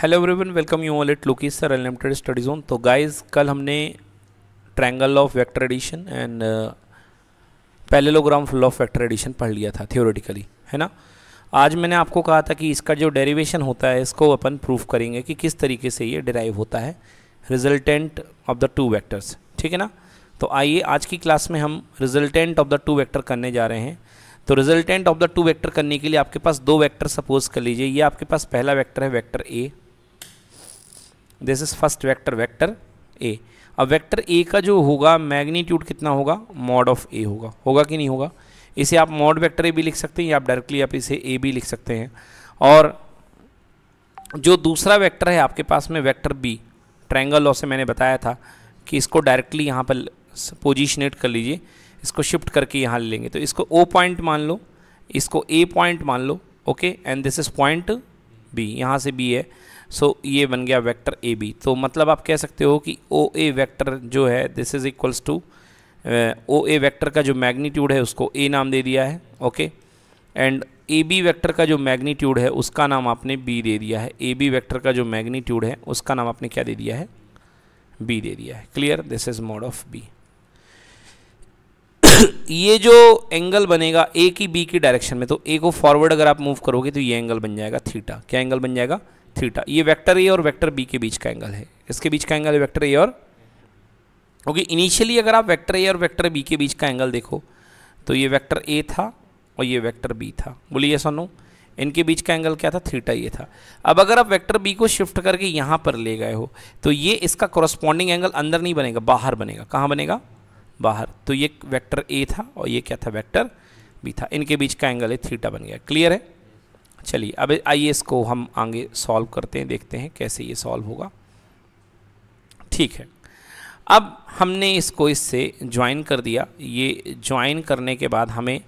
Hello everyone welcome you all it lucky sir unlimited study zone तो guys कल हमने triangle of vector addition and parallelogram full of vector addition पढ़ लिया था theoretically है ना आज मैंने आपको कहा था कि इसका जो डेरिवेशन होता है इसको अपन प्रूफ करेंगे कि किस तरीके से ये डिराइव होता है resultant of the two vectors ठीक है ना तो आइए आज की क्लास में हम resultant of the two vector करने जा रहे हैं तो resultant of the two vector करने के लिए आपके पास दो वैक्टर सपोज कर लीजिए ये आपके पास पहला वैक्टर है vector A this is first vector vector A अब वेक्टर ए का जो होगा मैग्नीट्यूड कितना होगा मॉड ऑफ ए होगा होगा कि नहीं होगा इसे आप मॉड वेक्टर ए भी लिख सकते हैं या आप डायरेक्टली आप इसे ए भी लिख सकते हैं और जो दूसरा वेक्टर है आपके पास में वेक्टर बी ट्रैंगल लॉ से मैंने बताया था कि इसको डायरेक्टली यहाँ पर पोजिशनेट कर लीजिए इसको शिफ्ट करके यहाँ ले लेंगे तो इसको ओ पॉइंट मान लो इसको ए पॉइंट मान लो okay and this is point B यहाँ से बी है सो ये बन गया वेक्टर ए बी तो मतलब आप कह सकते हो कि ओ ए वैक्टर जो है this is equals to O A vector का जो मैग्नीट्यूड है उसको ए नाम दे दिया है okay and A B vector का जो मैग्नीट्यूड है उसका नाम आपने बी दे दिया है ए बी वैक्टर का जो मैग्नीट्यूड है उसका नाम आपने क्या दे दिया है बी दे दिया है clear this is mod of B ये जो एंगल बनेगा ए की बी की डायरेक्शन में तो ए को फॉरवर्ड अगर आप मूव करोगे तो ये एंगल बन जाएगा थीटा क्या एंगल बन जाएगा थीटा ये वेक्टर ए और वेक्टर बी के बीच का एंगल है इसके बीच का एंगल है वेक्टर ए और ओके okay, इनिशियली अगर आप वेक्टर ए और वेक्टर बी के बीच का एंगल देखो तो ये वेक्टर ए था और ये वेक्टर बी था बोलिए सोनू इनके बीच का एंगल क्या था थीटा ये था अब अगर आप वेक्टर बी को शिफ्ट करके यहाँ पर ले गए हो तो ये इसका कॉरस्पॉन्डिंग एंगल अंदर नहीं बनेगा बाहर बनेगा कहाँ बनेगा बाहर तो ये वैक्टर ए था और ये क्या था वैक्टर बी था इनके बीच का एंगल है थीटा बन गया क्लियर है चलिए अब आइए इसको हम आगे सॉल्व करते हैं देखते हैं कैसे ये सॉल्व होगा ठीक है अब हमने इसको इससे ज्वाइन कर दिया ये ज्वाइन करने के बाद हमें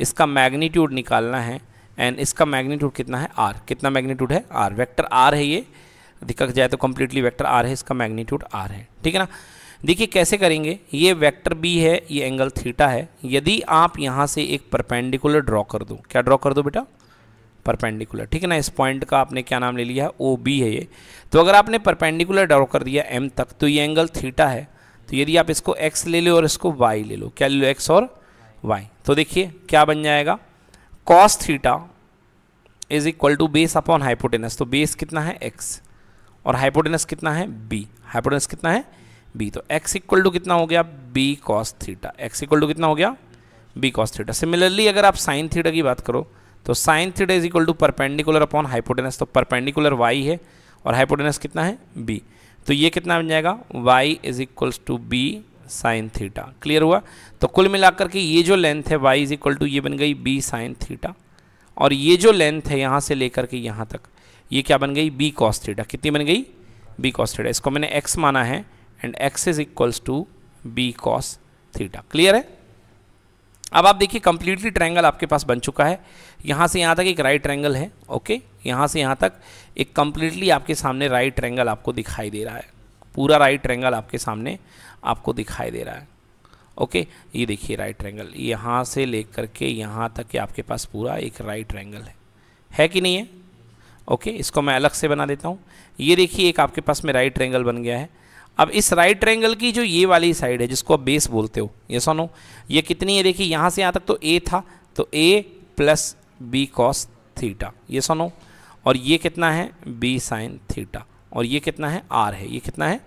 इसका मैग्नीट्यूड निकालना है एंड इसका मैग्नीट्यूड कितना है आर कितना मैग्नीट्यूड है आर वेक्टर आर है ये दिक्कत जाए तो कम्प्लीटली वैक्टर आर है इसका मैग्नीट्यूड आर है ठीक है ना देखिए कैसे करेंगे ये वेक्टर बी है ये एंगल थीटा है यदि आप यहाँ से एक परपेंडिकुलर ड्रॉ कर दो क्या ड्रॉ कर दो बेटा परपेंडिकुलर ठीक है ना इस पॉइंट का आपने क्या नाम ले लिया है ओ बी है ये तो अगर आपने परपेंडिकुलर ड्रॉ कर दिया एम तक तो ये एंगल थीटा है तो यदि आप इसको एक्स ले लो और इसको वाई ले लो क्या ले लो एक्स और वाई तो देखिए क्या बन जाएगा cos theta is equal to base upon hypotenuse तो बेस कितना है एक्स और हाइपोटेनस कितना है बी हाइपोटेनस कितना है बी तो एक्स इक्वल टू कितना हो गया B cos theta X equal to कितना हो गया बी कॉस थीटा सिमिलरली अगर आप साइन थीटा की बात करो तो sine theta is equal to perpendicular upon hypotenuse तो परपेंडिकुलर वाई है और हाइपोटेनस कितना है बी तो ये कितना बन जाएगा Y is equals to B sine theta clear हुआ तो कुल मिलाकर के ये जो लेंथ है वाई इज इक्वल टू ये बन गई बी साइन थीटा और ये जो लेंथ है यहाँ से लेकर के यहाँ तक ये क्या बन गई बी कॉस थीटा कितनी बन गई बी कॉस थीटा इसको मैंने एक्स माना है and X is equals to B cos theta clear है अब आप देखिए कम्प्लीटली ट्रायंगल आपके पास बन चुका है यहाँ से यहाँ तक एक राइट ट्रायंगल है ओके यहाँ से यहाँ तक एक कम्प्लीटली आपके सामने राइट ट्रायंगल आपको दिखाई दे रहा है पूरा राइट ट्रायंगल आपके सामने आपको दिखाई दे रहा है ओके ये देखिए राइट ट्रायंगल यहाँ से ले करके यहाँ तक आपके पास पूरा एक राइट ट्रायंगल है है कि नहीं है ओके इसको मैं अलग से बना देता हूँ ये देखिए एक आपके पास में राइट ट्रायंगल बन गया है अब इस राइट ट्रायंगल की जो ये वाली साइड है जिसको आप बेस बोलते हो ये सोनो ये कितनी है देखिए यहाँ से यहाँ तक तो ए था तो A plus B cos theta ये सोनो और ये कितना है बी साइन थीटा और ये कितना है आर है ये कितना है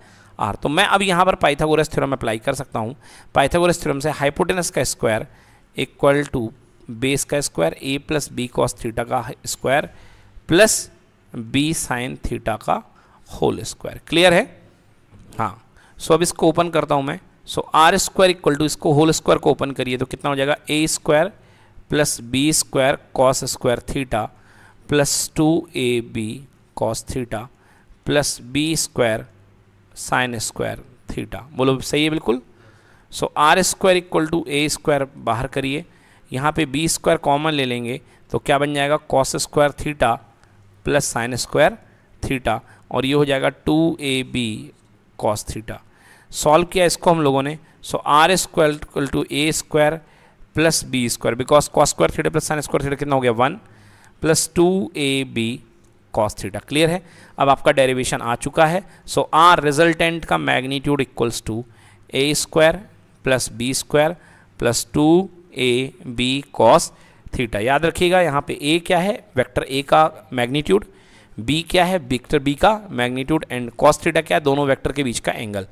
आर तो मैं अब यहाँ पर पाइथागोरस थ्योरम अप्लाई कर सकता हूँ पाइथागोरस थ्योरम से हाइपोटेनस का स्क्वायर इक्वल टू बेस का square A plus B cos theta का square plus B sine theta का होल स्क्वायर क्लियर है हाँ सो अब इसको ओपन करता हूँ मैं so R square equal to इसको होल स्क्वायर को ओपन करिए तो कितना हो जाएगा A square plus B square cos square theta plus two A B cos theta plus B square sine square theta बोलो सही है बिल्कुल so R square equal to A square बाहर करिए यहाँ पे बी स्क्वायर कॉमन ले लेंगे तो क्या बन जाएगा cos square theta plus sine square theta और ये हो जाएगा two A B cos theta solve किया इसको हम लोगों ने so R square equal to A square plus B square because cos square theta plus sine square theta कितना हो गया one plus two A B cos theta clear है अब आपका डेरिवेशन आ चुका है सो आर रिजल्टेंट का magnitude equals to A square plus B square plus two A B cos theta याद रखिएगा यहाँ पे ए क्या है वेक्टर ए का मैग्नीट्यूड बी क्या है वेक्टर बी का मैग्नीट्यूड एंड कॉस्ट थीटा क्या है दोनों वेक्टर के बीच का एंगल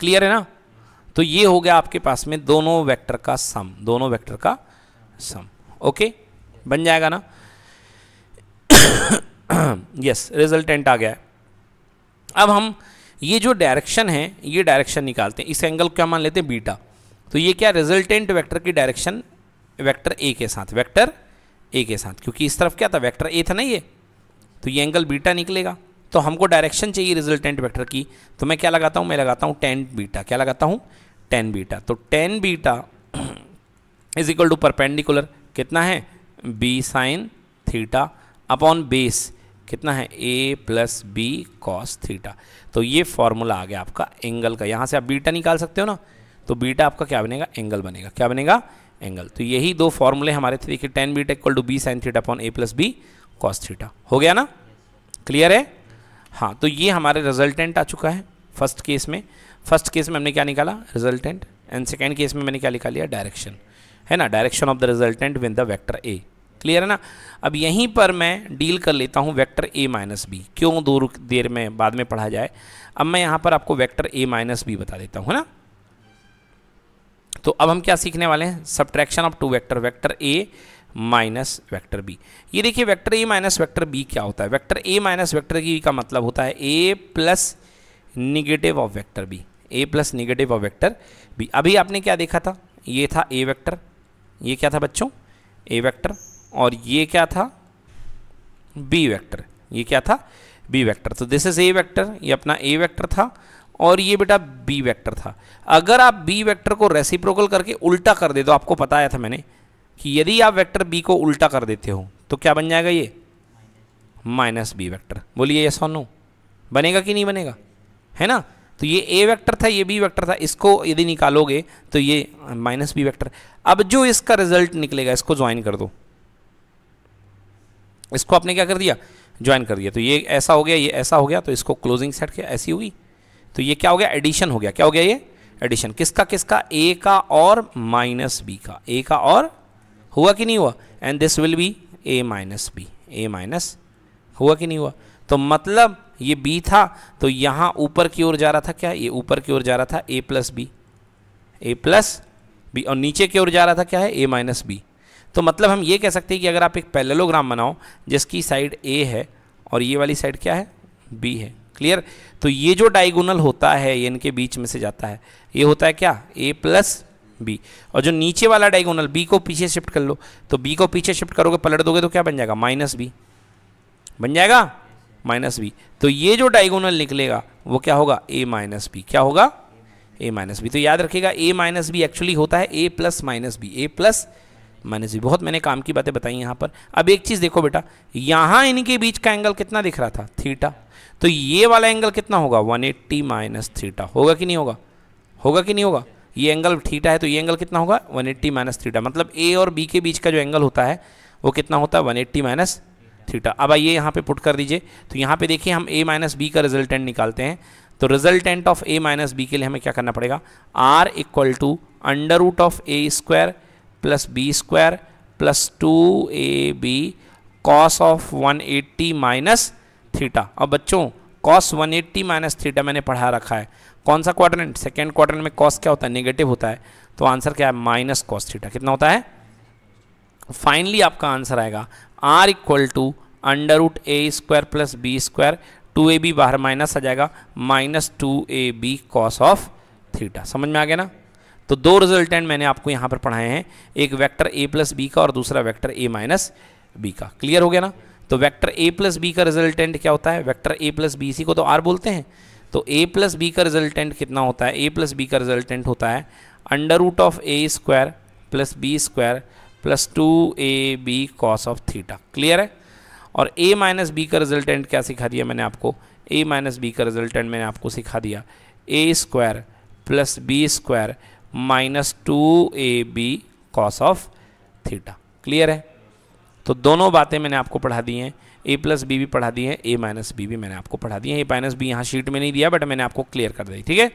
क्लियर है ना तो ये हो गया आपके पास में दोनों वेक्टर का सम दोनों वेक्टर का सम ओके बन जाएगा ना यस रिजल्टेंट आ गया है अब हम ये जो डायरेक्शन है ये डायरेक्शन निकालते हैं इस एंगल को क्या मान लेते हैं बीटा तो ये क्या रिजल्टेंट वेक्टर की डायरेक्शन वेक्टर ए के साथ वेक्टर ए के साथ क्योंकि इस तरफ क्या था वेक्टर ए था ना ये तो ये एंगल बीटा निकलेगा तो हमको डायरेक्शन चाहिए रिजल्टेंट वेक्टर की तो मैं क्या लगाता हूँ मैं लगाता हूँ टेन बीटा क्या लगाता हूँ टेन बीटा तो tan beta is equal to perpendicular कितना है B sine theta upon base कितना है A plus B cos theta तो ये फॉर्मूला आ गया आपका एंगल का यहाँ से आप बीटा निकाल सकते हो ना तो बीटा आपका क्या बनेगा एंगल बनेगा क्या बनेगा एंगल तो यही दो फॉर्मूले हमारे थे देखिए tan beta equal to B sine theta upon A plus B cos theta हो गया ना क्लियर है हाँ तो ये हमारे रिजल्टेंट आ चुका है फर्स्ट केस में फर्स्ट केस में हमने क्या निकाला रिजल्टेंट एंड सेकेंड केस में मैंने क्या निकाल लिया डायरेक्शन है ना direction of the resultant with the vector A clear है ना अब यहीं पर मैं डील कर लेता हूँ वेक्टर ए माइनस बी क्यों दूर देर में बाद में पढ़ा जाए अब मैं यहाँ पर आपको वेक्टर ए माइनस बी बता देता हूँ है ना तो अब हम क्या सीखने वाले हैं subtraction of two vector vector A minus vector B ये देखिए vector A minus vector B क्या होता है vector A minus vector B का मतलब होता है A plus negative of vector B A plus negative of vector B अभी आपने क्या देखा था ये था ए वैक्टर ये क्या था बच्चों ए वैक्टर और ये क्या था बी वैक्टर ये क्या था बी वैक्टर तो दिस इज ए वैक्टर ये अपना ए वैक्टर था और ये बेटा बी वेक्टर था अगर आप बी वेक्टर को रेसिप्रोकल करके उल्टा कर दे तो आपको पता आया था मैंने कि यदि आप वेक्टर बी को उल्टा कर देते हो तो क्या बन जाएगा ये माइनस बी वैक्टर बोलिए ये सोनू बनेगा कि नहीं बनेगा है ना तो ये ए वेक्टर था ये बी वेक्टर था इसको यदि निकालोगे तो ये माइनस बी वेक्टर अब जो इसका रिजल्ट निकलेगा इसको ज्वाइन कर दो इसको आपने क्या कर दिया ज्वाइन कर दिया तो ये ऐसा हो गया ये ऐसा हो गया तो इसको क्लोजिंग सेट क्या ऐसी होगी तो ये क्या हो गया एडिशन हो गया क्या हो गया ये एडिशन किसका किसका ए का और माइनस बी का ए का और हुआ कि नहीं हुआ and this will be A minus B A minus हुआ कि नहीं हुआ तो मतलब ये बी था तो यहाँ ऊपर की ओर जा रहा था क्या ये ऊपर की ओर जा रहा था A plus B A plus B और नीचे की ओर जा रहा था क्या है ए माइनस बी तो मतलब हम ये कह सकते हैं कि अगर आप एक पैलेलोग्राम बनाओ जिसकी साइड ए है और ये वाली साइड क्या है बी है क्लियर तो ये जो डायगोनल होता है ये इनके बीच में से जाता है ये होता है क्या ए प्लस बी और जो नीचे वाला डायगोनल बी को पीछे शिफ्ट कर लो तो बी को पीछे शिफ्ट करोगे पलट दोगे तो क्या बन जाएगा माइनस बी बन जाएगा माइनस बी तो ये जो डायगोनल निकलेगा वो क्या होगा ए माइनस बी क्या होगा ए माइनस बी तो याद रखिएगा ए माइनस बी एक्चुअली होता है A plus minus B A plus minus B बहुत मैंने काम की बातें बताई यहाँ पर अब एक चीज़ देखो बेटा यहाँ इनके बीच का एंगल कितना दिख रहा था थीटा तो ये वाला एंगल कितना होगा 180 एट्टी माइनस थीटा होगा कि नहीं होगा होगा कि नहीं होगा ये एंगल थीटा है तो ये एंगल कितना होगा 180 एट्टी माइनस थीटा मतलब ए और बी के बीच का जो एंगल होता है वो कितना होता है 180 एट्टी माइनस थीटा अब आइए यहाँ पे पुट कर दीजिए तो यहाँ पे देखिए हम ए माइनस बी का रिजल्टेंट निकालते हैं तो resultant of A minus B के लिए हमें क्या करना पड़ेगा R equal to under root of A square plus B square plus two A B cos of one eighty minus theta अब बच्चों cos one eighty minus theta मैंने पढ़ा रखा है कौन सा क्वाड्रेंट सेकेंड क्वाड्रेंट में कॉस क्या होता है नेगेटिव होता है तो आंसर क्या है माइनस कॉस थीटा कितना होता है फाइनली आपका आंसर आएगा R equal to under root A square plus B square two A B बाहर माइनस आ जाएगा minus two A B cos of theta समझ में आ गया ना तो दो रिजल्टेंट मैंने आपको यहां पर पढ़ाए हैं एक वेक्टर ए प्लस बी का और दूसरा वेक्टर ए माइनस बी का क्लियर हो गया ना तो वेक्टर ए प्लस बी का रिजल्टेंट क्या होता है वेक्टर ए प्लस बी इसी को तो आर बोलते हैं तो ए प्लस बी का रिजल्टेंट कितना होता है ए प्लस बी का रिजल्टेंट होता है under root of A square plus B square plus two A B cos of theta clear है और ए माइनस बी का रिजल्टेंट क्या सिखा दिया मैंने आपको ए माइनस बी का रिजल्टेंट मैंने आपको सिखा दिया A square plus B square minus two A B cos of theta clear है तो दोनों बातें मैंने आपको पढ़ा दी हैं ए प्लस बी भी पढ़ा दी है ए माइनस बी भी मैंने आपको पढ़ा दी है ए माइनस बी यहाँ शीट में नहीं दिया बट मैंने आपको क्लियर कर दी ठीक है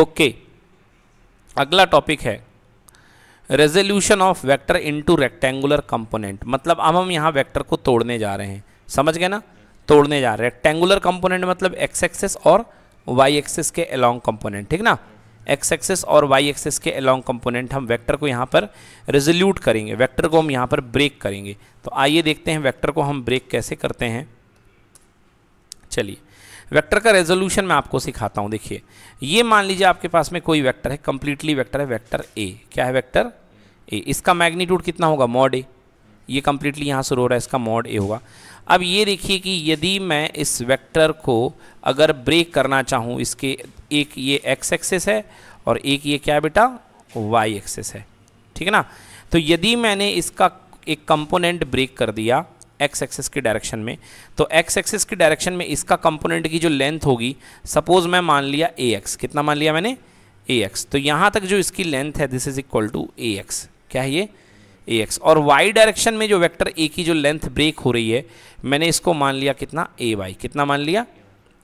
ओके अगला टॉपिक है resolution of vector into rectangular component मतलब अब हम यहाँ वेक्टर को तोड़ने जा रहे हैं समझ गए ना तोड़ने जा रहे हैं रेक्टेंगुलर कंपोनेंट मतलब एक्स एक्सेस और वाई एक्सेस के अलोंग कंपोनेंट ठीक ना एक्स एक्सेस और वाई एक्सेस के अलॉन्ग कंपोनेंट हम वेक्टर को यहाँ पर रेजोल्यूट करेंगे वेक्टर को हम यहाँ पर ब्रेक करेंगे तो आइए देखते हैं वेक्टर को हम ब्रेक कैसे करते हैं चलिए वेक्टर का रेजोल्यूशन मैं आपको सिखाता हूँ देखिए ये मान लीजिए आपके पास में कोई वैक्टर है कंप्लीटली वैक्टर है वैक्टर ए क्या है वैक्टर ए इसका मैग्नीट्यूड कितना होगा मॉड ए ये कंप्लीटली यहाँ शुरू हो रहा है इसका मॉड ए होगा अब ये देखिए कि यदि मैं इस वेक्टर को अगर ब्रेक करना चाहूँ इसके एक ये एक्स एक्सेस है और एक ये क्या बेटा वाई एक्सेस है ठीक है ना तो यदि मैंने इसका एक कंपोनेंट ब्रेक कर दिया एक्स एक्सेस के डायरेक्शन में तो एक्स एक्सेस के डायरेक्शन में इसका कंपोनेंट की जो लेंथ होगी सपोज मैं मान लिया ए एक्स कितना मान लिया मैंने ए एक्स तो यहाँ तक जो इसकी लेंथ है this is equal to A X क्या है ये ए एक्स और वाई डायरेक्शन में जो वेक्टर ए की जो लेंथ ब्रेक हो रही है मैंने इसको मान लिया कितना ए वाई कितना मान लिया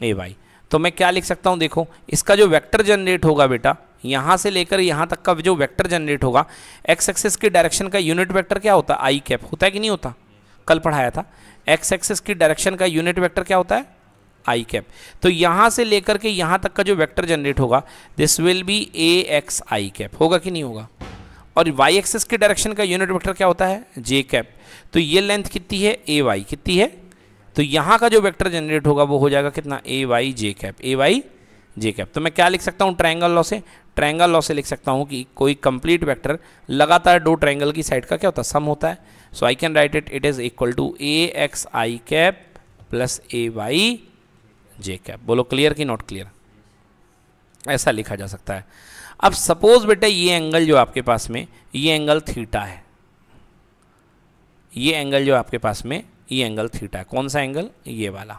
ए वाई तो मैं क्या लिख सकता हूँ देखो इसका जो वेक्टर जनरेट होगा बेटा यहाँ से लेकर यहाँ तक का जो वेक्टर जनरेट होगा एक्स एक्सेस की डायरेक्शन का यूनिट वेक्टर क्या होता है आई कैप होता है कि नहीं होता कल पढ़ाया था एक्स एक्सेस की डायरेक्शन का यूनिट वेक्टर क्या होता है आई कैप तो यहाँ से लेकर के यहाँ तक का जो वेक्टर जनरेट होगा this will be A x I cap होगा कि नहीं होगा और वाई एक्सेस की डायरेक्शन का यूनिट वेक्टर क्या होता है जे कैप तो ये लेंथ कितनी है ए वाई कितनी है तो यहाँ का जो वेक्टर जनरेट होगा वो हो जाएगा कितना A Y J cap A Y J cap तो मैं क्या लिख सकता हूँ ट्रायंगल लॉ से ट्रायंगल लॉ से लिख सकता हूँ कि कोई कंप्लीट वेक्टर लगातार दो ट्रायंगल की साइड का क्या होता है सम होता है so I can write it it is equal to A x I cap plus A Y J cap बोलो क्लियर की नॉट क्लियर ऐसा लिखा जा सकता है अब सपोज बेटा ये एंगल जो आपके पास में ये एंगल थीटा है ये एंगल जो आपके पास में ये एंगल थीटा है कौन सा एंगल ये वाला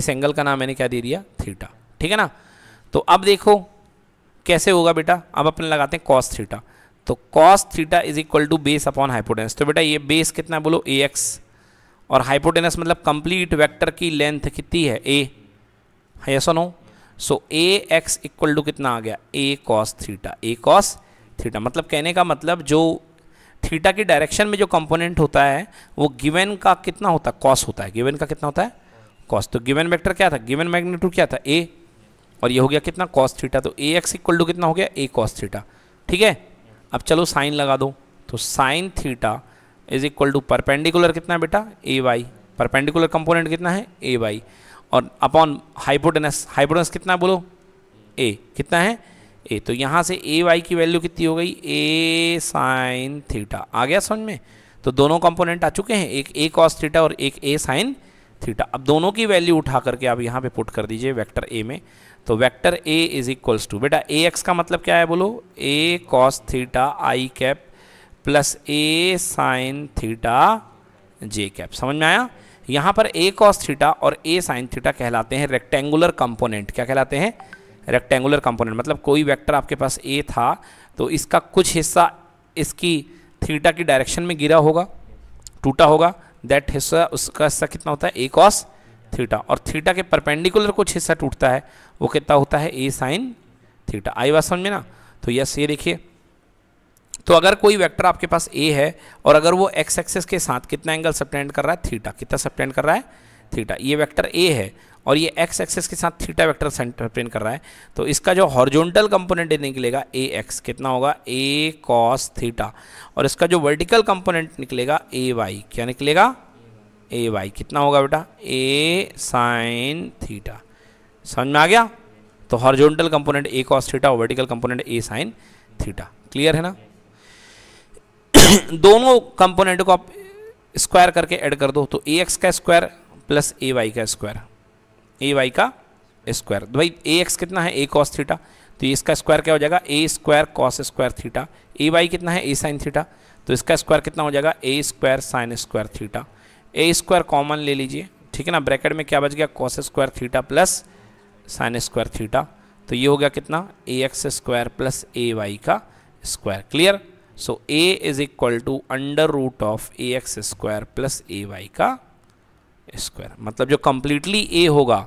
इस एंगल का नाम मैंने क्या दे दिया थीटा ठीक है ना तो अब देखो कैसे होगा बेटा अब अपने लगाते हैं कॉस थीटा तो cos theta is equal to base upon hypotenuse तो बेटा ये बेस कितना है बोलो ए एक्स और हाइपोटेनस मतलब कंप्लीट वेक्टर की लेंथ कितनी है ए है ऐसा no so A x equal to कितना आ गया A cos theta A cos theta मतलब कहने का मतलब जो थीटा की डायरेक्शन में जो कंपोनेंट होता है वो गिवन का कितना होता है कॉस होता है गिवन का कितना होता है कॉस तो गिवन वेक्टर क्या था गिवन मैग्नीट्यूड क्या था ए और ये हो गया कितना कॉस थीटा तो ए एक्स इक्वल टू कितना हो गया ए कॉस थीटा ठीक है अब चलो साइन लगा दो तो sine theta is equal to perpendicular कितना है बेटा ए वाई परपेंडिकुलर कंपोनेंट कितना है ए वाई और अपॉन हाइपोटेनस हाइपोटेनस कितना है बोलो ए कितना है ए तो यहाँ से ए वाई की वैल्यू कितनी हो गई ए साइन थीटा आ गया समझ में तो दोनों कंपोनेंट आ चुके हैं एक ए कॉस थीटा और एक ए साइन थीटा अब दोनों की वैल्यू उठा करके आप यहाँ पे पुट कर दीजिए वेक्टर ए में तो vector A is equals to बेटा ए एक्स का मतलब क्या है बोलो A cos theta i cap plus A sine theta j cap समझ में आया यहाँ पर ए कॉस थीटा और ए साइन थीटा कहलाते हैं रेक्टेंगुलर कंपोनेंट क्या कहलाते हैं रेक्टेंगुलर कंपोनेंट मतलब कोई वेक्टर आपके पास ए था तो इसका कुछ हिस्सा इसकी थीटा की डायरेक्शन में गिरा होगा टूटा होगा दैट हिस्सा उसका हिस्सा कितना होता है ए कॉस थीटा और थीटा के परपेंडिकुलर कुछ हिस्सा टूटता है वो कितना होता है ए साइन थीटा आई बात समझ में ना तो यस ये देखिए तो अगर कोई वेक्टर आपके पास ए है और अगर वो एक्स एक्सेस के साथ कितना एंगल सप्टेंड कर रहा है थीटा कितना सप्टेंड कर रहा है थीटा ये वेक्टर ए है और ये एक्स एक्सेस के साथ थीटा वेक्टर सेंटर प्रिंट कर रहा है तो इसका जो हॉर्जोंटल कंपोनेंट निकलेगा ए एक्स कितना होगा ए कॉस थीटा और इसका जो वर्टिकल कंपोनेंट निकलेगा ए वाई क्या निकलेगा ए वाई कितना होगा बेटा ए साइन थीटा समझ में आ गया तो horizontal component A cos theta और vertical component A sine theta clear है ना दोनों कंपोनेंट को आप स्क्वायर करके ऐड कर दो तो ए एक्स का स्क्वायर प्लस ए वाई का स्क्वायर ए वाई का स्क्वायर तो भाई ए एक्स कितना है ए कॉस थीटा तो इसका स्क्वायर क्या हो जाएगा A square cos square theta A y कितना है ए साइन थीटा तो इसका स्क्वायर कितना हो जाएगा A square sine square theta A square common ले लीजिए ठीक है ना ब्रैकेट में क्या बच गया cos square theta plus sine square theta तो ये हो गया कितना A x square plus A y का square clear so A is equal to under root of A x square plus A y का स्क्वायर मतलब जो कम्प्लीटली ए होगा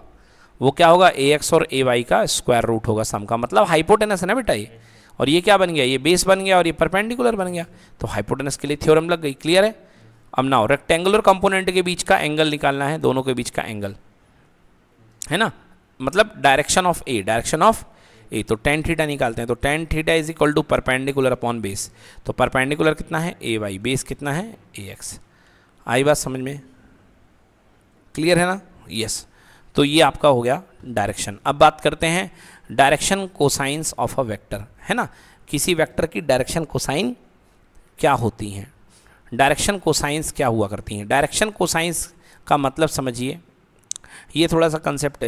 वो क्या होगा ए एक्स और ए वाई का स्क्वायर रूट होगा सम का मतलब हाइपोटेनस है ना बेटा ये और ये क्या बन गया ये बेस बन गया और ये परपेंडिकुलर बन गया तो हाइपोटेनस के लिए थ्योरम लग गई क्लियर है अब हो रेक्टेंगुलर कंपोनेंट के बीच का एंगल निकालना है दोनों के बीच का एंगल है ना मतलब direction of A direction of A तो टेन थीटा निकालते हैं तो tan theta is equal to perpendicular upon base तो परपेंडिकुलर कितना है ए वाई बेस कितना है ए एक्स आई बात समझ में क्लियर है ना यस तो ये आपका हो गया डायरेक्शन अब बात करते हैं direction cosines of a vector है ना किसी वेक्टर की डायरेक्शन कोसाइन क्या होती हैं डायरेक्शन कोसाइंस क्या हुआ करती हैं डायरेक्शन कोसाइंस का मतलब समझिए ये थोड़ा सा कंसेप्ट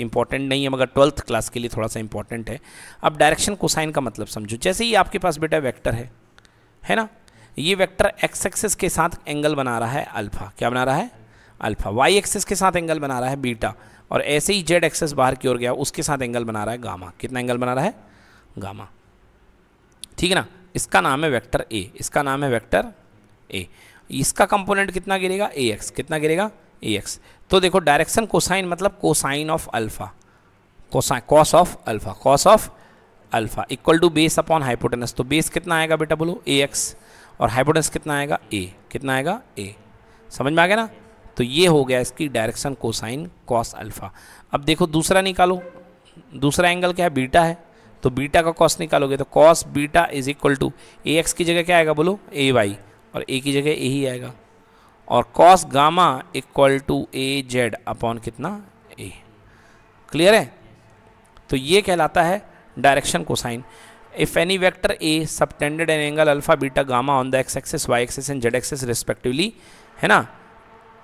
इंपॉर्टेंट नहीं है मगर ट्वेल्थ क्लास के लिए थोड़ा सा इंपॉर्टेंट है अब डायरेक्शन कोसाइन का मतलब समझो जैसे ही आपके पास बेटा वेक्टर है है ना ये वेक्टर एक्स एक्सेस के साथ एंगल बना रहा है अल्फ़ा क्या बना रहा है अल्फ़ा वाई एक्सेस के साथ एंगल बना रहा है बीटा और ऐसे ही जेड एक्सेस बाहर की ओर गया उसके साथ एंगल बना रहा है गामा कितना एंगल बना रहा है गामा ठीक है ना इसका नाम है वेक्टर ए इसका नाम है वेक्टर ए इसका कंपोनेंट कितना गिरेगा ए एक्स कितना गिरेगा ए एक्स तो देखो डायरेक्शन कोसाइन मतलब cosine of alpha cosine cos of alpha cos of alpha equal to base upon hypotenuse तो बेस कितना आएगा बेटा बोलो ए एक्स और हाइपोटेनस कितना आएगा ए कितना आएगा ए समझ में आ गया ना तो ये हो गया इसकी डायरेक्शन कोसाइन कॉस अल्फ़ा अब देखो दूसरा निकालो दूसरा एंगल क्या है बीटा है तो बीटा का कॉस निकालोगे तो cos beta is equal to A x की जगह क्या आएगा बोलो ए वाई और ए की जगह ए ही आएगा और cos gamma equal to A z upon कितना ए क्लियर है तो ये कहलाता है direction cosine any vector A subtended an angle alpha beta gamma on the x axis y axis and z axis respectively है ना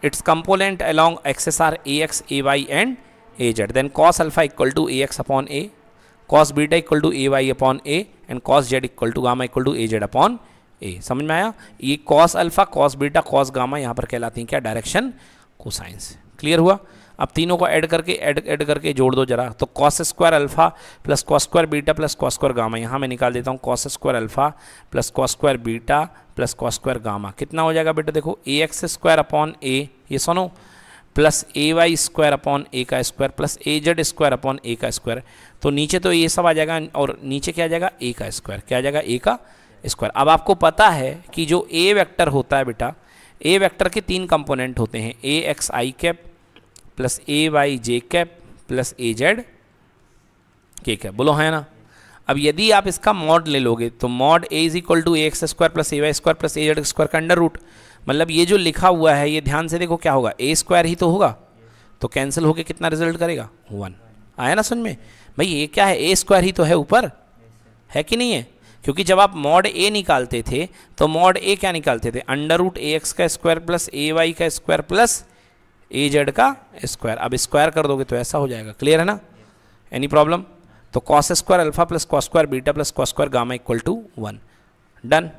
its component along axes are ax, ay and az. Then cos alpha equal to ax upon a, cos beta equal to ay upon a and cos z equal to gamma equal to az upon a. समझ में आया ये cos alpha cos beta cos gamma यहाँ पर कहलाती हैं क्या direction cosines clear हुआ अब तीनों को ऐड करके ऐड ऐड करके जोड़ दो जरा तो cos square alpha plus cos square beta plus cos square gamma यहाँ मैं निकाल देता हूँ cos square alpha plus cos square beta plus cos square gamma कितना हो जाएगा बेटा देखो A x square upon A ये सुनो plus A y square upon A का square plus A z square upon A का स्क्वायर तो नीचे तो ये सब आ जाएगा और नीचे क्या आ जाएगा ए का स्क्वायर क्या आ जाएगा ए का स्क्वायर अब आपको पता है कि जो ए वैक्टर होता है बेटा ए वैक्टर के तीन कंपोनेंट होते हैं A x I cap plus A Y J cap plus A Z के कैप बोलो है हाँ ना अब यदि आप इसका मॉड ले लोगे तो mod A is equal to A x square plus A y square plus A z square का अंडर रूट मतलब ये जो लिखा हुआ है ये ध्यान से देखो क्या होगा ए स्क्वायर ही तो होगा तो कैंसिल होके कितना रिजल्ट करेगा वन आया ना समझ में भाई ये क्या है ए स्क्वायर ही तो है ऊपर है कि नहीं है क्योंकि जब आप मॉड ए निकालते थे तो मॉड ए क्या निकालते थे अंडर रूट ए एक्स का स्क्वायर प्लस ए वाई का square plus A e z का स्क्वायर अब स्क्वायर कर दोगे तो ऐसा हो जाएगा क्लियर है ना एनी प्रॉब्लम तो cos square alpha plus cos square beta plus cos square gamma equal to one done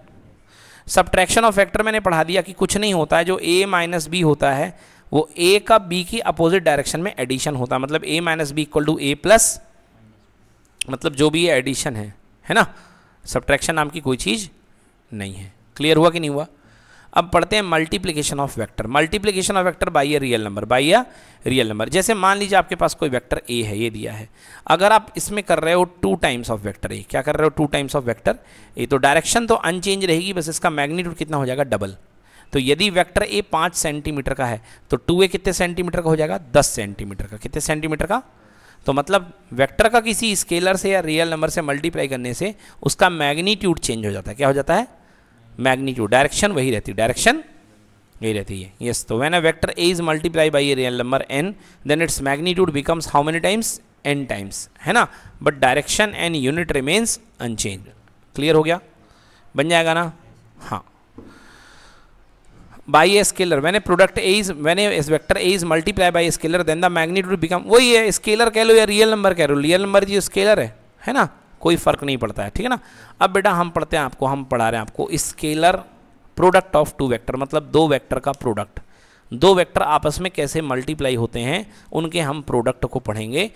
subtraction of factor मैंने पढ़ा दिया कि कुछ नहीं होता है जो ए माइनस बी होता है वो ए का बी की अपोजिट डायरेक्शन में एडिशन होता है मतलब A minus B equal to A plus मतलब जो भी एडिशन है है ना सब्ट्रैक्शन नाम की कोई चीज़ नहीं है क्लियर हुआ कि नहीं हुआ अब पढ़ते हैं multiplication of vector multiplication of vector by a real number by real number जैसे मान लीजिए आपके पास कोई वैक्टर ए है ये दिया है अगर आप इसमें कर रहे हो two times of vector A क्या कर रहे हो two times of vector A तो डायरेक्शन तो अनचेंज रहेगी बस इसका मैग्नीट्यूड कितना हो जाएगा डबल तो यदि वेक्टर ए पाँच सेंटीमीटर का है तो टू ए कितने सेंटीमीटर का हो जाएगा दस सेंटीमीटर का कितने सेंटीमीटर का तो मतलब वेक्टर का किसी स्केलर से या रियल नंबर से मल्टीप्लाई करने से उसका मैग्नीट्यूड चेंज हो जाता है क्या हो जाता है मैग्नीट्यूड डायरेक्शन वही रहती है डायरेक्शन यही रहती है यस तो when a vector A is multiply by a real number n then its magnitude becomes how many times n times है ना but direction and unit remains unchange clear हो गया बन जाएगा ना हाँ by a scalar when a product A is when as vector A is multiply by scalar then the magnitude become वही है स्केलर कह लो या रियल नंबर कह लो रियल नंबर जो स्केलर है है ना कोई फ़र्क नहीं पड़ता है ठीक है ना अब बेटा हम पढ़ते हैं आपको हम पढ़ा रहे हैं आपको scalar product of two vector मतलब दो वेक्टर का प्रोडक्ट दो वेक्टर आपस में कैसे मल्टीप्लाई होते हैं उनके हम प्रोडक्ट को पढ़ेंगे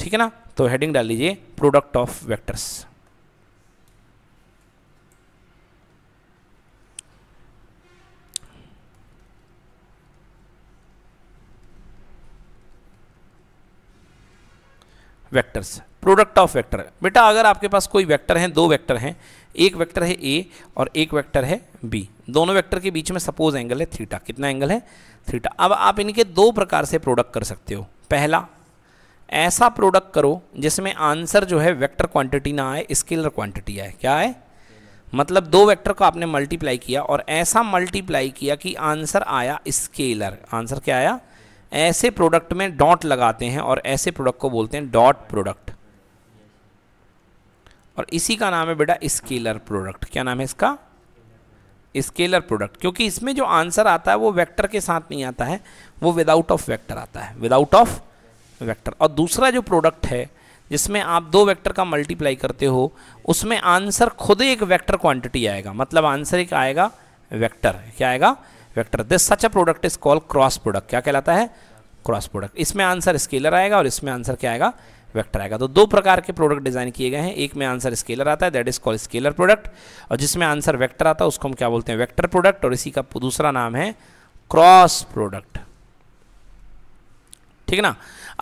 ठीक है ना तो हेडिंग डाल लीजिए product of vectors vectors product of vector बेटा अगर आपके पास कोई वेक्टर हैं दो वेक्टर हैं एक वेक्टर है ए और एक वेक्टर है बी दोनों वेक्टर के बीच में सपोज एंगल है थीटा कितना एंगल है थीटा अब आप इनके दो प्रकार से प्रोडक्ट कर सकते हो पहला ऐसा प्रोडक्ट करो जिसमें आंसर जो है वेक्टर क्वांटिटी ना आए स्केलर क्वांटिटी आए क्या है मतलब दो वेक्टर को आपने मल्टीप्लाई किया और ऐसा मल्टीप्लाई किया कि आंसर आया स्केलर आंसर क्या आया ऐसे प्रोडक्ट में डॉट लगाते हैं और ऐसे प्रोडक्ट को बोलते हैं डॉट प्रोडक्ट और इसी का नाम है बेटा स्केलर प्रोडक्ट क्या नाम है इसका स्केलर प्रोडक्ट क्योंकि इसमें जो आंसर आता है वो वेक्टर के साथ नहीं आता है वो विदाउट ऑफ वेक्टर आता है विदाउट ऑफ वेक्टर और दूसरा जो प्रोडक्ट है जिसमें आप दो वेक्टर का मल्टीप्लाई करते हो उसमें आंसर खुद एक वेक्टर क्वांटिटी आएगा मतलब आंसर एक आएगा वेक्टर क्या आएगा vector this such a product is called cross product क्या कहलाता है क्रॉस प्रोडक्ट इसमें आंसर स्केलर आएगा और इसमें आंसर क्या आएगा वेक्टर आएगा तो दो प्रकार के प्रोडक्ट डिज़ाइन किए गए हैं एक में आंसर स्केलर आता है that is called scalar product और जिसमें आंसर वेक्टर आता है उसको हम क्या बोलते हैं वेक्टर प्रोडक्ट और इसी का दूसरा नाम है क्रॉस प्रोडक्ट ठीक है ना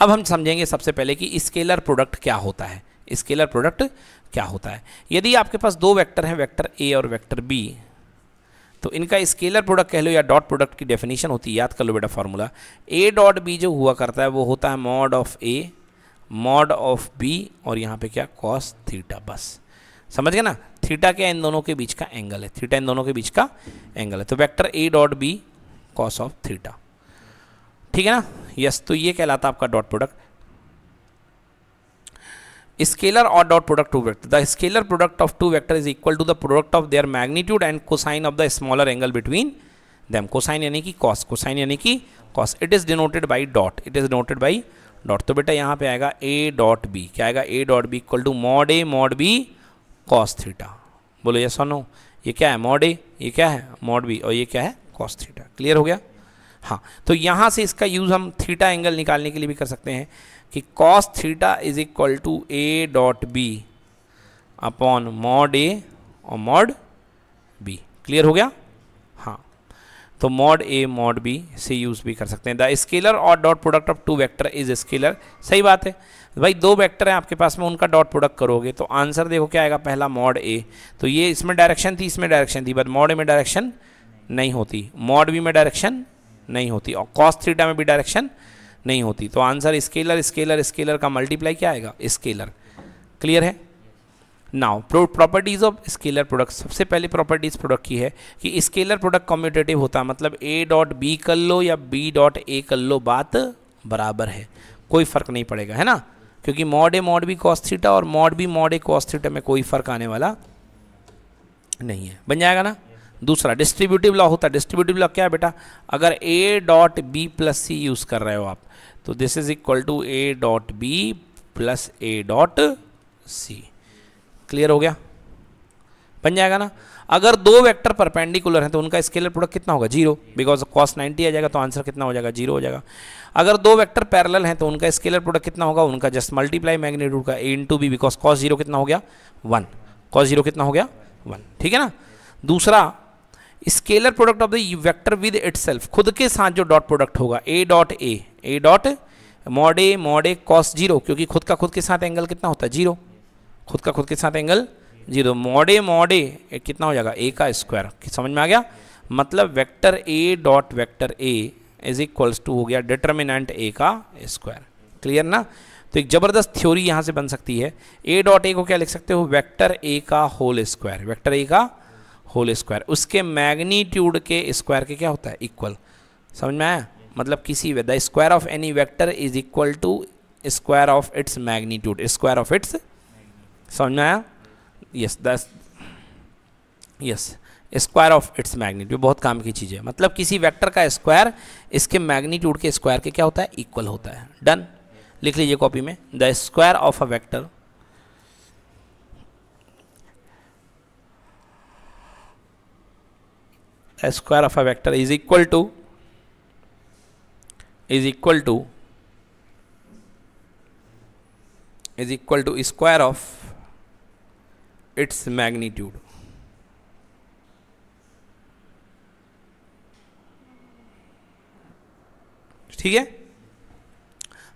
अब हम समझेंगे सबसे पहले कि स्केलर प्रोडक्ट क्या होता है स्केलर प्रोडक्ट क्या होता है यदि आपके पास दो वैक्टर हैं वैक्टर ए और वैक्टर बी तो इनका स्केलर प्रोडक्ट कह लो या डॉट प्रोडक्ट की डेफिनेशन होती है याद कर लो बेटा फार्मूला ए डॉट बी जो हुआ करता है वो होता है mod of A mod of B और यहाँ पे क्या कॉस थीटा बस समझ गए ना थीटा क्या इन दोनों के बीच का एंगल है थीटा इन दोनों के बीच का एंगल है तो vector A dot B cos of theta ठीक है ना यस तो ये कहलाता आपका डॉट प्रोडक्ट स्केलर और dot product two vector the scalar product of two vector is equal to the product of their magnitude and cosine of the smaller angle between them cosine यानी कि cos cosine यानी कि cos it is denoted by dot it is denoted by dot तो बेटा यहाँ पे आएगा A dot B क्या आएगा A dot B equal to mod A mod B cos theta बोलो ये सुनो ये क्या है मॉड ए ये क्या है मॉड बी और ये क्या है कॉस थीटा क्लियर हो गया हाँ तो यहाँ से इसका यूज़ हम थीटा एंगल निकालने के लिए भी कर सकते हैं कि cos theta is equal to A dot B upon mod A और मॉड बी क्लियर हो गया तो मॉड ए मॉड बी से यूज़ भी कर सकते हैं द स्केलर और dot product of two vector is scalar सही बात है भाई दो वेक्टर हैं आपके पास में उनका डॉट प्रोडक्ट करोगे तो आंसर देखो क्या आएगा पहला मॉड ए तो ये इसमें डायरेक्शन थी इसमें डायरेक्शन थी बट मॉड ए में डायरेक्शन नहीं होती मॉड बी में डायरेक्शन नहीं होती और कॉस थीटा में भी डायरेक्शन नहीं होती तो आंसर स्केलर स्केलर स्केलर का मल्टीप्लाई क्या आएगा स्केलर क्लियर है now properties of scalar product सबसे पहले प्रॉपर्टीज प्रोडक्ट की है कि स्केलर प्रोडक्ट कॉम्यूटेटिव होता है मतलब ए डॉट बी कर लो या बी डॉट ए कर लो बात बराबर है कोई फर्क नहीं पड़ेगा है ना क्योंकि mod A mod B cos theta और mod B mod A cos theta में कोई फर्क आने वाला नहीं है बन जाएगा ना दूसरा डिस्ट्रीब्यूटिव लॉ होता है डिस्ट्रीब्यूटिव लॉ क्या है बेटा अगर A dot B plus C use कर रहे हो आप तो this is equal to A dot B plus A dot C clear हो गया बन जाएगा ना अगर दो वेक्टर परपेंडिकुलर हैं तो उनका स्केलर प्रोडक्ट कितना होगा जीरो बिकॉज कॉस 90 आ जाएगा तो आंसर कितना हो जाएगा जीरो हो जाएगा अगर दो वेक्टर पैरेलल हैं तो उनका स्केलर प्रोडक्ट कितना होगा उनका जस्ट मल्टीप्लाई मैग्नीट्यूड का A into B because cos zero कितना हो गया वन कॉस जीरो कितना हो गया वन ठीक है ना दूसरा scalar product of the vector with it खुद के साथ जो डॉट प्रोडक्ट होगा A dot A A dot mod A mod A cos zero क्योंकि खुद का खुद के साथ एंगल कितना होता है जीरो खुद का खुद के साथ एंगल जीरो तो मॉडे मॉडे कितना हो जाएगा ए का स्क्वायर समझ में आ गया मतलब vector A dot vector A is equals to हो गया डिटर्मिनेंट ए का स्क्वायर क्लियर ना तो एक ज़बरदस्त थ्योरी यहाँ से बन सकती है ए डॉट ए को क्या लिख सकते हो वेक्टर ए का होल स्क्वायर वेक्टर ए का होल स्क्वायर उसके मैग्नीट्यूड के स्क्वायर के क्या होता है इक्वल समझ में आया मतलब किसी the square of any vector is equal to square of its magnitude square of its समझ में यस दस yes square of its magnitude बहुत काम की चीज़ है मतलब किसी वेक्टर का स्क्वायर इसके मैग्नीट्यूड के स्क्वायर के क्या होता है इक्वल होता है डन लिख लीजिए कॉपी में the square of a vector square of a vector is equal to is equal to is equal to square of its magnitude. ठीक है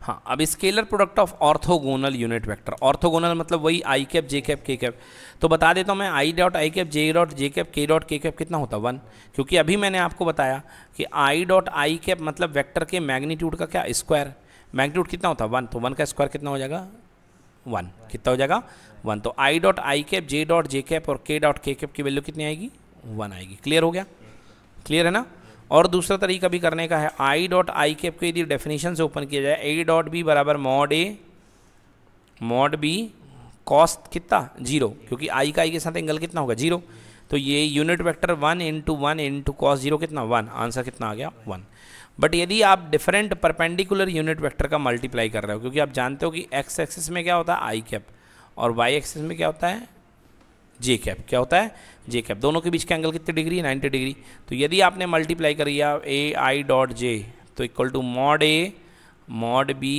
हाँ अब scalar product of orthogonal unit vector orthogonal मतलब वही i cap j cap k cap तो बता देता हूँ मैं i dot i cap j dot j cap k dot k cap कितना होता है वन क्योंकि अभी मैंने आपको बताया कि आई डॉट आई कैप मतलब वेक्टर के मैग्नीट्यूड का क्या स्क्वायर मैग्नीट्यूड कितना होता है वन तो वन का स्क्वायर कितना हो जाएगा वन कितना हो जाएगा वन तो i dot i cap j dot j cap और के डॉट के कैप की वैल्यू कितनी आएगी वन आएगी क्लियर हो गया क्लियर है ना और दूसरा तरीका भी करने का है आई डॉट आई कैप को यदि डेफिनेशन से ओपन किया जाए ए डॉट बी बराबर mod A mod B cos कितना जीरो क्योंकि आई का आई के साथ एंगल कितना होगा जीरो तो ये unit vector one into one into cos zero कितना वन आंसर कितना आ गया वन बट यदि आप डिफरेंट परपेंडिकुलर यूनिट वेक्टर का मल्टीप्लाई कर रहे हो क्योंकि आप जानते हो कि एक्स एक्सिस में क्या होता है आई कैप और वाई एक्सिस में क्या होता है जे कैप क्या होता है जे कैप दोनों के बीच का एंगल कितनी डिग्री 90 डिग्री तो यदि आपने मल्टीप्लाई कर लिया ए आई डॉट जे तो equal to mod A mod B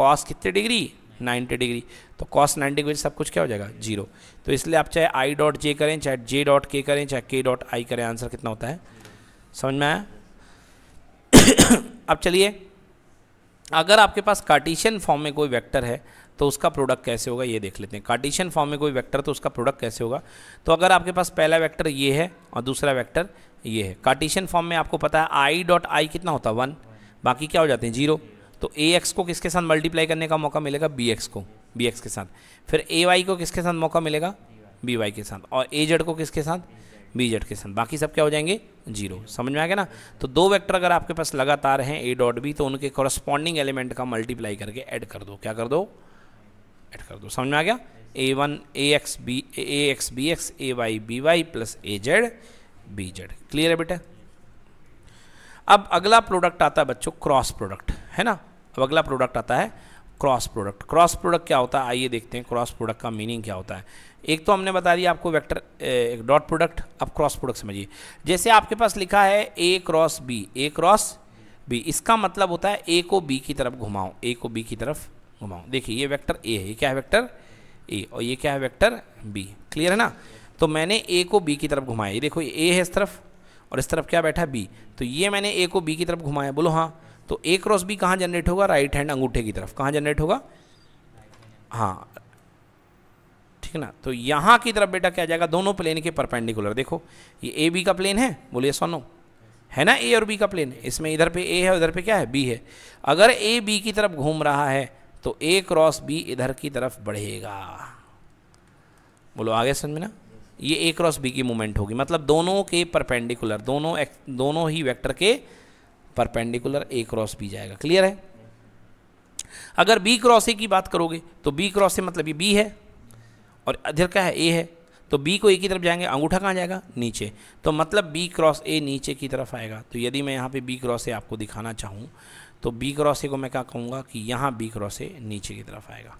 cos कितने डिग्री 90 डिग्री तो कॉस 90 डिग्री सब कुछ क्या हो जाएगा जीरो तो इसलिए आप चाहे आई डॉट जे करें चाहे जे डॉट के करें चाहे के डॉट आई करें आंसर कितना होता है समझ में आया अब चलिए अगर आपके पास कार्टिशियन फॉर्म में कोई वेक्टर है तो उसका प्रोडक्ट कैसे होगा ये देख लेते हैं कार्टिशियन फॉर्म में कोई वेक्टर तो उसका प्रोडक्ट कैसे होगा तो अगर आपके पास पहला वेक्टर ये है और दूसरा वेक्टर ये है कार्टिशियन फॉर्म में आपको पता है आई डॉट आई कितना होता है वन बाकी क्या हो जाते हैं जीरो तो ए एक्स को किसके साथ मल्टीप्लाई करने का मौका मिलेगा बी एक्स को बी एक्स के साथ फिर ए वाई को किसके साथ मौका मिलेगा बी वाई के साथ और ए जेड को किसके साथ बी जेड के साथ बाकी सब क्या हो जाएंगे जीरो समझ में आ गया ना तो दो वेक्टर अगर आपके पास लगातार हैं ए डॉट बी तो उनके कॉरस्पॉन्डिंग एलिमेंट का मल्टीप्लाई करके ऐड कर दो क्या कर दो ऐड कर दो समझ में आ गया A one A X B A X B X A Y B Y plus A Z B Z clear है बेटा अब अगला प्रोडक्ट आता है बच्चों क्रॉस प्रोडक्ट है ना अब अगला प्रोडक्ट आता है क्रॉस प्रोडक्ट क्रॉस प्रोडक्ट क्या होता है आइए देखते हैं क्रॉस प्रोडक्ट का मीनिंग क्या होता है एक तो हमने बता दिया आपको वेक्टर एक डॉट प्रोडक्ट अब क्रॉस प्रोडक्ट समझिए जैसे आपके पास लिखा है A cross B A cross B इसका मतलब होता है ए को बी की तरफ घुमाओ ए को बी की तरफ घुमाओ देखिए ये वेक्टर ए है ये क्या है वेक्टर ए और ये क्या है वेक्टर बी क्लियर है ना तो मैंने ए को बी की तरफ घुमाया ये देखो ए है इस तरफ और इस तरफ क्या बैठा है बी तो ये मैंने ए को बी की तरफ घुमाया बोलो हाँ तो ए क्रॉस बी कहाँ जनरेट होगा राइट हैंड अंगूठे की तरफ कहाँ जनरेट होगा हाँ ठीक है ना तो यहाँ की तरफ बेटा क्या जाएगा दोनों प्लेन के परपेंडिकुलर देखो ये ए बी का प्लेन है बोलिए सोनो है ना ए और बी का प्लेन इसमें इधर पे ए है उधर पे क्या है बी है अगर ए बी की तरफ घूम रहा है तो ए क्रॉस बी इधर की तरफ बढ़ेगा बोलो आगे समझ में ना ये ए क्रॉस बी की मूवमेंट होगी मतलब दोनों के परपेंडिकुलर दोनों एक, दोनों ही वेक्टर के परपेंडिकुलर ए क्रॉस बी जाएगा क्लियर है अगर बी क्रॉस ए की बात करोगे तो बी क्रॉस ए मतलब ये बी है और इधर क्या है ए है तो बी को ए की तरफ जाएंगे अंगूठा कहाँ जाएगा नीचे तो मतलब बी क्रॉस ए नीचे की तरफ आएगा तो यदि मैं यहाँ पे बी क्रॉस ए आपको दिखाना चाहूँ तो बी क्रॉस ए को मैं क्या कहूँगा कि यहाँ बी क्रॉस ए नीचे की तरफ आएगा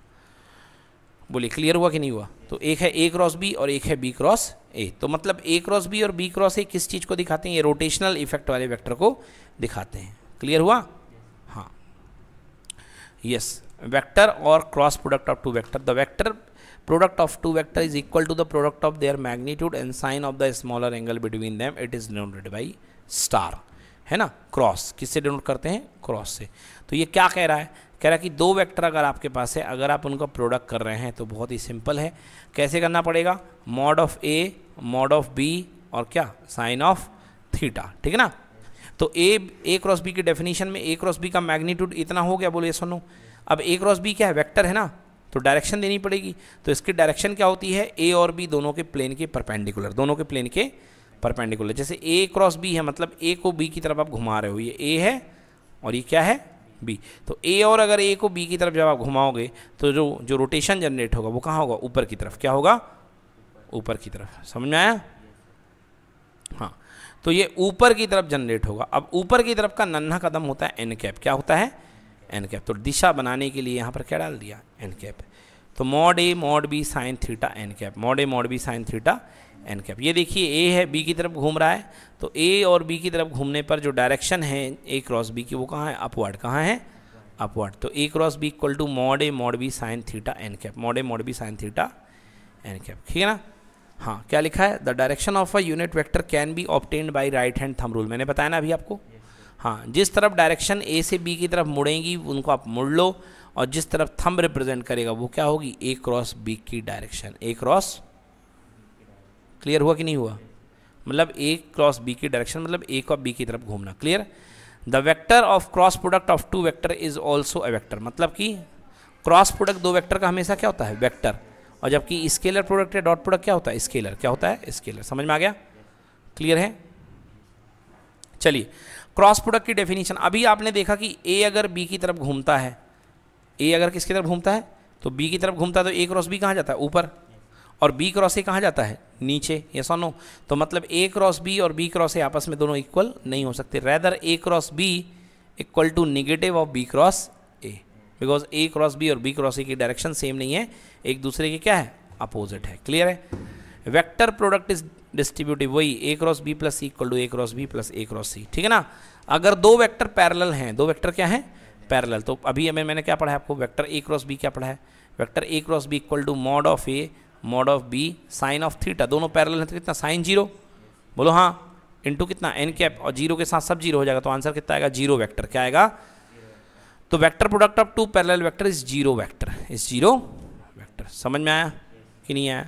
बोलिए क्लियर हुआ कि नहीं हुआ तो एक है ए क्रॉस बी और एक है बी क्रॉस ए तो मतलब ए क्रॉस बी और बी क्रॉस ए किस चीज़ को दिखाते हैं ये रोटेशनल इफेक्ट वाले वैक्टर को दिखाते हैं क्लियर हुआ हाँ यस वैक्टर और cross product of two vector the vector product of two vector is equal to the product of their magnitude and sine of the smaller angle between them it is denoted by star है ना cross किससे denote करते हैं cross से तो ये क्या कह रहा है कह रहा है कि दो वेक्टर अगर आपके पास है अगर आप उनका प्रोडक्ट कर रहे हैं तो बहुत ही सिंपल है कैसे करना पड़ेगा mod of A mod of B और क्या साइन ऑफ थीटा ठीक है ना तो ए ए क्रॉस बी की डेफिनेशन में ए क्रॉस बी का मैग्नीट्यूड इतना हो गया बोलिए सुनो अब ए क्रॉस बी क्या है वेक्टर है ना तो डायरेक्शन देनी पड़ेगी तो इसकी डायरेक्शन क्या होती है ए और बी दोनों के प्लेन के परपेंडिकुलर दोनों के प्लेन के परपेंडिकुलर जैसे ए क्रॉस बी है मतलब ए को बी की तरफ आप घुमा रहे हो ये ए है और ये क्या है बी तो ए और अगर ए को बी की तरफ जब आप घुमाओगे तो जो जो रोटेशन जनरेट होगा वो कहाँ होगा ऊपर की तरफ क्या होगा ऊपर की तरफ समझ में आया हाँ तो ये ऊपर की तरफ जनरेट होगा अब ऊपर की तरफ का नन्हा कदम होता है एन कैप क्या होता है एन कैप तो दिशा बनाने के लिए यहाँ पर क्या डाल दिया एन कैप तो mod A mod B sine theta N cap mod A mod B sine theta N cap ये देखिए ए है बी की तरफ घूम रहा है तो ए और बी की तरफ घूमने पर जो डायरेक्शन है ए क्रॉस बी की वो कहाँ है अपवर्ड कहाँ है अपवर्ड तो A cross B equal to mod A mod B sine theta N cap mod A mod B sine theta N cap ठीक है ना हाँ क्या लिखा है the direction of a unit vector can be obtained by right hand thumb rule मैंने बताया ना अभी आपको हाँ जिस तरफ डायरेक्शन ए से बी की तरफ मुड़ेंगी उनको आप मुड़ लो और जिस तरफ थंब रिप्रेजेंट करेगा वो क्या होगी ए क्रॉस बी की डायरेक्शन ए क्रॉस क्लियर हुआ कि नहीं हुआ मतलब ए क्रॉस बी की डायरेक्शन मतलब ए को बी की तरफ घूमना clear the vector of cross product of two vector is also a vector मतलब कि क्रॉस प्रोडक्ट दो वैक्टर का हमेशा क्या होता है वैक्टर और जबकि स्केलर प्रोडक्ट या डॉट प्रोडक्ट क्या होता है स्केलर क्या होता है स्केलर समझ में आ गया क्लियर है चलिए क्रॉस प्रोडक्ट की डेफिनेशन अभी आपने देखा कि ए अगर बी की तरफ घूमता है ए अगर किसकी तरफ घूमता है तो बी की तरफ घूमता है तो ए क्रॉस बी कहाँ जाता है ऊपर और बी क्रॉस ए कहाँ जाता है नीचे ये नो तो मतलब ए क्रॉस बी और बी क्रॉस ए आपस में दोनों इक्वल नहीं हो सकते rather A cross B equal to negative of B cross A because A cross B और बी क्रॉस ए की डायरेक्शन सेम नहीं है एक दूसरे के क्या है अपोजिट है क्लियर है वेक्टर प्रोडक्ट इज डिस्ट्रीब्यूटिव वही A cross B plus C equal to A cross B plus A cross C ठीक है ना अगर दो वेक्टर पैरेलल हैं दो वेक्टर क्या हैं पैरेलल तो अभी हमें मैंने क्या पढ़ा है आपको वेक्टर ए क्रॉस बी क्या पढ़ा है vector A cross B equal to mod of A mod of B sine of theta दोनों पैरेलल हैं तो कितना साइन जीरो बोलो हाँ इंटू कितना एन कैप और जीरो के साथ सब जीरो हो जाएगा तो आंसर कितना आएगा जीरो वैक्टर क्या आएगा तो vector product of two parallel vector is zero vector is zero vector समझ में आया कि नहीं आया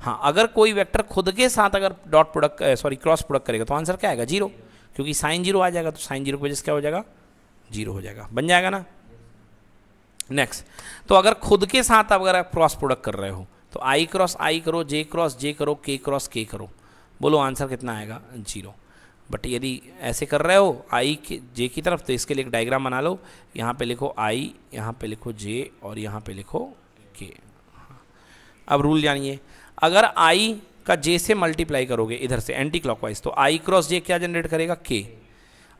हाँ अगर कोई वेक्टर खुद के साथ अगर dot product sorry cross product करेगा तो आंसर क्या आएगा जीरो क्योंकि साइन जीरो आ जाएगा तो साइन जीरो की वजह से क्या हो जाएगा जीरो हो जाएगा बन जाएगा ना नेक्स्ट तो अगर खुद के साथ अगर आप क्रॉस प्रोडक्ट कर रहे हो तो आई क्रॉस आई करो जे क्रॉस जे करो के क्रॉस के करो बोलो आंसर कितना आएगा जीरो बट यदि ऐसे कर रहे हो आई के जे की तरफ तो इसके लिए एक डायग्राम बना लो यहाँ पे लिखो आई यहाँ पे लिखो जे और यहाँ पे लिखो के हाँ। अब रूल जानिए अगर आई का जे से मल्टीप्लाई करोगे इधर से एंटी क्लॉकवाइज तो आई क्रॉस जे क्या जनरेट करेगा के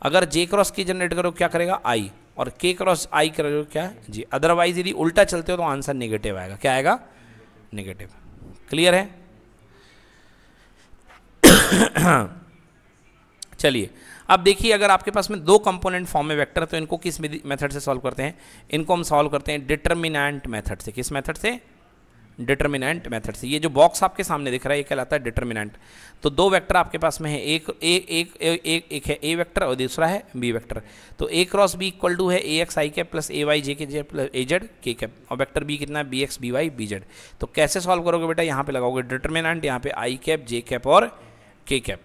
अगर जे क्रॉस के जनरेट करो क्या करेगा आई और के क्रॉस आई करोगे क्या जी अदरवाइज यदि उल्टा चलते हो तो आंसर निगेटिव आएगा क्या आएगा निगेटिव क्लियर है चलिए अब देखिए अगर आपके पास में दो कंपोनेंट फॉर्म में वेक्टर तो इनको किस मेथड से सॉल्व करते हैं इनको हम सॉल्व करते हैं डिटर्मिनेंट मेथड से किस मेथड से डिटर्मिनेंट मेथड ये जो बॉक्स आपके सामने दिख रहा है ये कहलाता है डिटर्मिनेंट तो दो वेक्टर आपके पास में है एक एक एक एक एक है ए वेक्टर और दूसरा है बी वेक्टर तो A cross B equal to है A x I cap plus A Y J के जे प्लस ए जेड के कैप और वेक्टर बी कितना है B X B Y B Z तो कैसे सॉल्व करोगे बेटा यहाँ पे लगाओगे डिटर्मिनेंट यहाँ पे आई कैप जे कैप और के कैप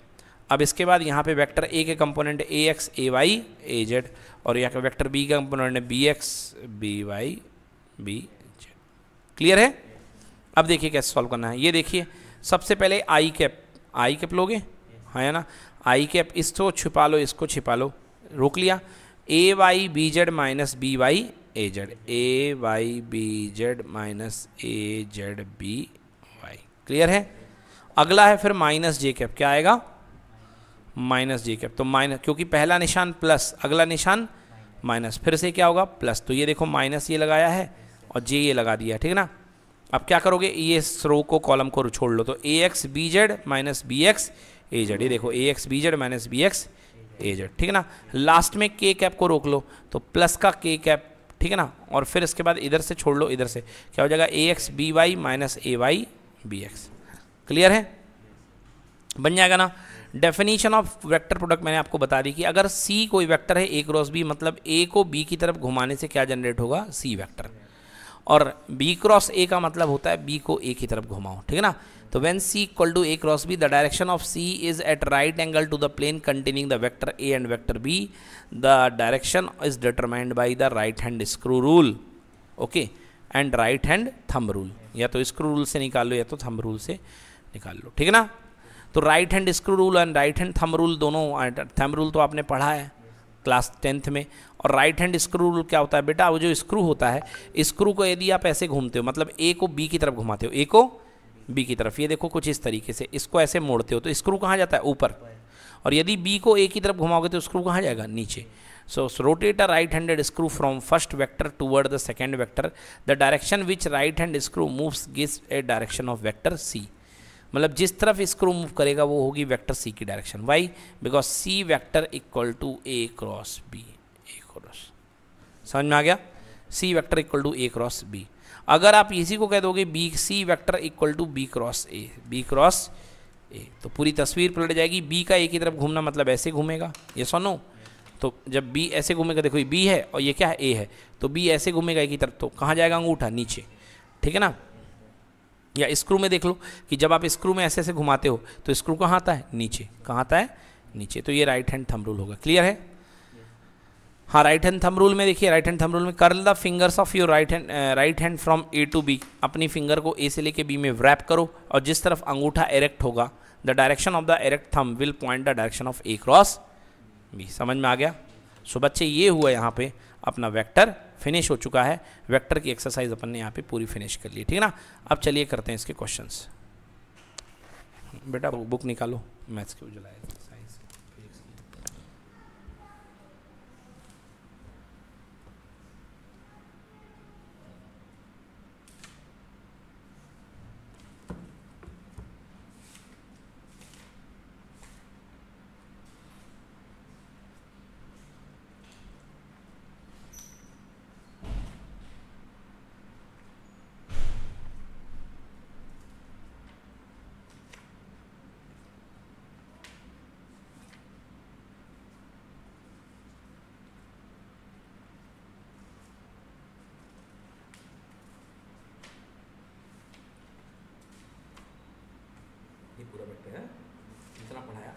अब इसके बाद यहाँ पे वेक्टर ए के component A X A Y A Z और यहाँ का वेक्टर बी का कंपोनेंट है B X B Y B Z clear है अब देखिए कैसे सॉल्व करना है ये देखिए सबसे पहले आई कैप आई कैप लोगे है ना आई कैप इसको छिपा लो इसको छिपा लो रोक लिया A Y B Z minus B Y A Z A Y B Z minus A Z B Y clear है अगला है फिर माइनस जे कैप क्या आएगा माइनस जे कैप तो माइनस क्योंकि पहला निशान प्लस अगला निशान माइनस फिर से क्या होगा प्लस तो ये देखो माइनस ये लगाया है और जे ये लगा दिया ठीक है ना अब क्या करोगे ये इस रो को कॉलम को छोड़ लो तो A X B Z minus B X A Z ये देखो A X B Z minus B X A Z ठीक है ना लास्ट में के कैप को रोक लो तो प्लस का के कैप ठीक है ना और फिर इसके बाद इधर से छोड़ लो इधर से क्या हो जाएगा A X B Y minus A Y B X clear है बन जाएगा ना डेफिनेशन ऑफ वेक्टर प्रोडक्ट मैंने आपको बता दी कि अगर सी कोई वेक्टर है ए क्रॉस बी मतलब ए को बी की तरफ घुमाने से क्या जनरेट होगा सी वेक्टर और बी क्रॉस ए का मतलब होता है बी को ए की तरफ घुमाओ ठीक है ना तो when C equal to A cross B the direction of C is at right angle to the plane containing the vector A and vector B the direction is determined by the right hand screw rule okay and right hand thumb rule या तो screw rule से निकाल लो या तो thumb rule से निकाल लो ठीक है ना तो right hand screw rule and right hand thumb rule दोनों थंब रूल तो आपने पढ़ा है क्लास टेंथ में और राइट हैंड स्क्रू रूल क्या होता है बेटा वो जो स्क्रू होता है स्क्रू को यदि आप ऐसे घूमते हो मतलब ए को बी की तरफ घुमाते हो ए को बी की तरफ ये देखो कुछ इस तरीके से इसको ऐसे मोड़ते हो तो स्क्रू कहाँ जाता है ऊपर और यदि बी को ए की तरफ घुमाओगे तो स्क्रू कहाँ जाएगा नीचे so rotate a right handed screw from first vector toward the second vector the direction which right hand screw moves gives a direction of vector C मतलब जिस तरफ स्क्रू मूव करेगा वो होगी वेक्टर सी की direction why because C vector equal to A cross B cross समझ में आ गया C vector equal to A cross B अगर आप इसी को कह दोगे B C vector equal to B cross A B cross A तो पूरी तस्वीर पलट जाएगी बी का ए की तरफ घूमना मतलब ऐसे घूमेगा ये सोनो तो जब बी ऐसे घूमेगा देखो ये बी है और ये क्या है ए है तो बी ऐसे घूमेगा ए की तरफ तो कहाँ जाएगा अंगूठा नीचे ठीक है ना या स्क्रू में देख लो कि जब आप स्क्रू में ऐसे ऐसे घुमाते हो तो स्क्रू कहाँ आता है नीचे कहाँ आता है नीचे तो ये राइट हैंड थम रूल होगा क्लियर है हाँ राइट हैंड थंब रूल में देखिए राइट हैंड थंब रूल में curl the fingers of your right hand right hand from A to B अपनी फिंगर को ए से लेके बी में रैप करो और जिस तरफ अंगूठा एरेक्ट होगा the direction of the erect thumb will point the direction of A cross B समझ में आ गया सो बच्चे ये हुआ यहाँ पे अपना वेक्टर फिनिश हो चुका है वेक्टर की एक्सरसाइज अपन ने यहाँ पे पूरी फिनिश कर ली ठीक है ना अब चलिए करते हैं इसके क्वेश्चंस बेटा बुक निकालो मैथ्स के उजलाए ya. Itulah pula ya.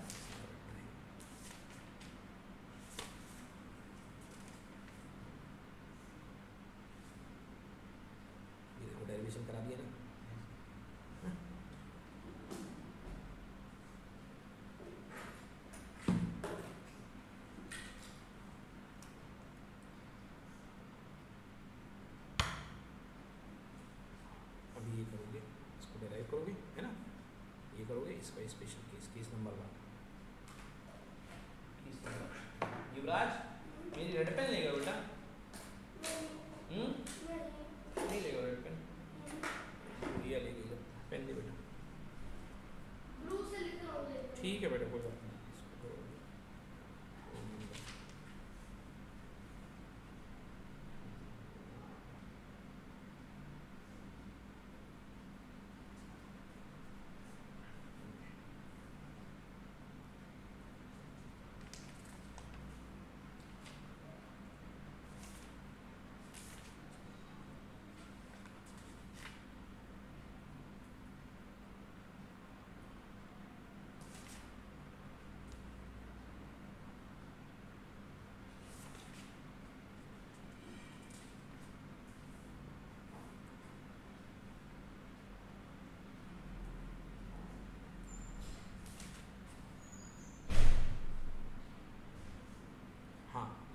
Case का special case case number one Yuvraj मेरी रेड पेन लेगा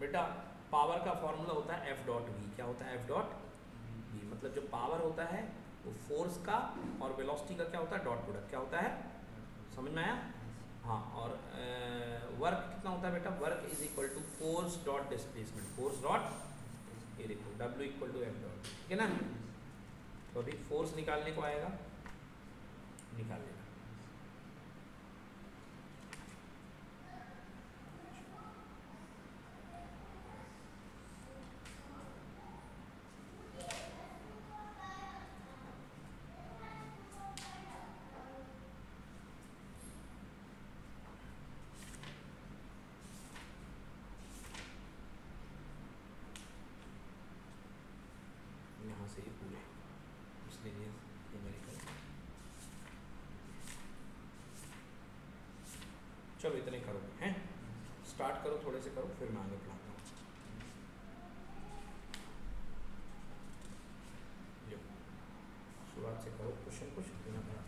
बेटा पावर का फॉर्मूला होता है एफ डॉट वी क्या होता है एफ डॉट वी मतलब जो पावर होता है वो फोर्स का और वेलोसिटी का क्या होता है डॉट प्रोडक्ट क्या होता है समझ में आया हाँ और ए, वर्क कितना होता है बेटा work is equal to force dot displacement force dot ये देखो W equal to F dot ठीक है ना तो अभी फोर्स निकालने को आएगा निकाल चलो इतने करो हैं स्टार्ट करो थोड़े से करो फिर मैं आगे बढ़ाता हूँ शुरुआत से करो क्वेश्चन कुछ बिना